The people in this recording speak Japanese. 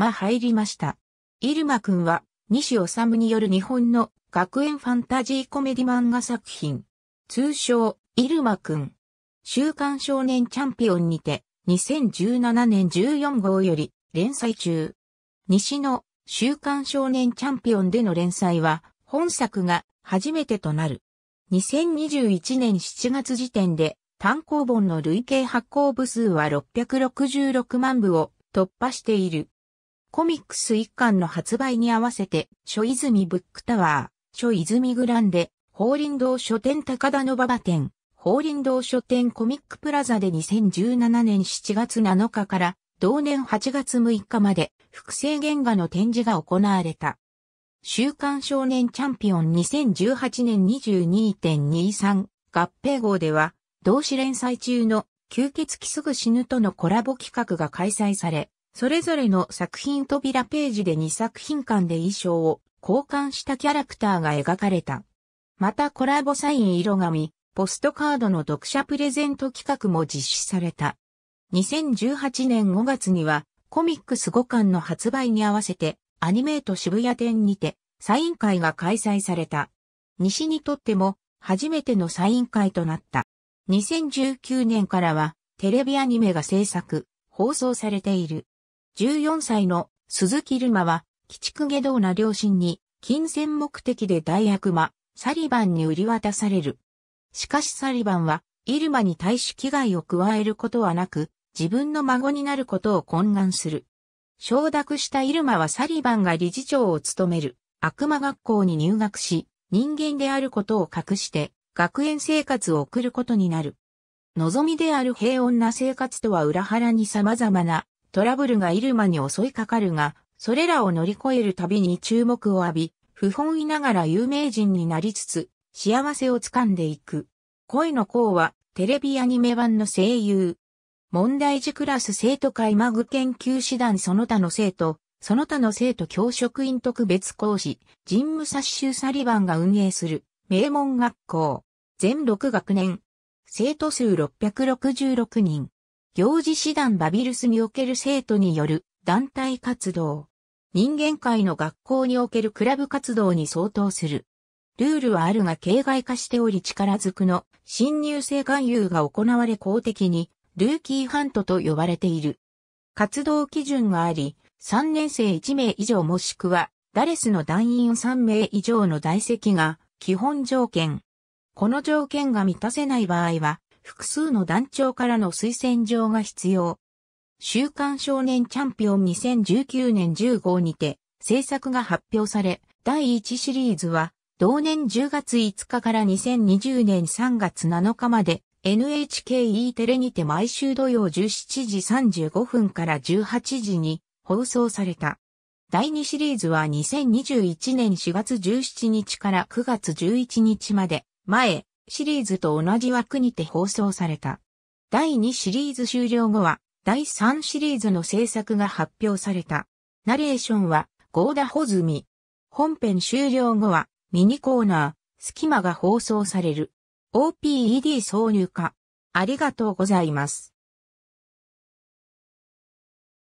ま入りました。ルマくんは、西治による日本の学園ファンタジーコメディ漫画作品。通称、ルマくん。週刊少年チャンピオンにて、2017年14号より連載中。西の週刊少年チャンピオンでの連載は、本作が初めてとなる。2021年7月時点で、単行本の累計発行部数は666万部を突破している。コミックス一巻の発売に合わせて、諸泉ブックタワー、諸泉グランデ、法輪堂書店高田の馬場店、法輪堂書店コミックプラザで2017年7月7日から同年8月6日まで複製原画の展示が行われた。週刊少年チャンピオン2018年22.23合併号では同誌連載中の吸血鬼すぐ死ぬとのコラボ企画が開催され、それぞれの作品扉ページで2作品間で衣装を交換したキャラクターが描かれた。またコラボサイン色紙、ポストカードの読者プレゼント企画も実施された。2018年5月にはコミックス5巻の発売に合わせてアニメート渋谷店にてサイン会が開催された。西にとっても初めてのサイン会となった。2019年からはテレビアニメが制作、放送されている。14歳の鈴木ルマは、鬼畜下道な両親に、金銭目的で大悪魔、サリバンに売り渡される。しかしサリバンは、イルマに対し危害を加えることはなく、自分の孫になることを懇願する。承諾したイルマはサリバンが理事長を務める悪魔学校に入学し、人間であることを隠して、学園生活を送ることになる。望みである平穏な生活とは裏腹に様々なトラブルがイルマに襲いかかるが、それらを乗り越えるたびに注目を浴び、不本意ながら有名人になりつつ、幸せをつかんでいく。恋の子は、テレビアニメ版の声優。問題児クラス生徒会マグ研究師団その他の生徒、その他の生徒教職員特別講師、ジンムサッシュサリバンが運営する、名門学校。全6学年。生徒数666人。行事師団バビルスにおける生徒による団体活動。人間界の学校におけるクラブ活動に相当する。ルールはあるが形骸化しており力づくの新入生勧誘が行われ公的にルーキーハントと呼ばれている。活動基準があり、3年生1名以上もしくはダレスの団員3名以上の在籍が基本条件。この条件が満たせない場合は複数の団長からの推薦状が必要。週刊少年チャンピオン2019年10号にて、制作が発表され、第1シリーズは、同年10月5日から2020年3月7日まで、NHKE テレにて毎週土曜17時35分から18時に放送された。第2シリーズは2021年4月17日から9月11日まで、前、シリーズと同じ枠にて放送された。第2シリーズ終了後は、第3シリーズの制作が発表された。ナレーションは、ゴーダ・ホズミ。本編終了後は、ミニコーナー、隙間が放送される。OPED 挿入化。ありがとうございます。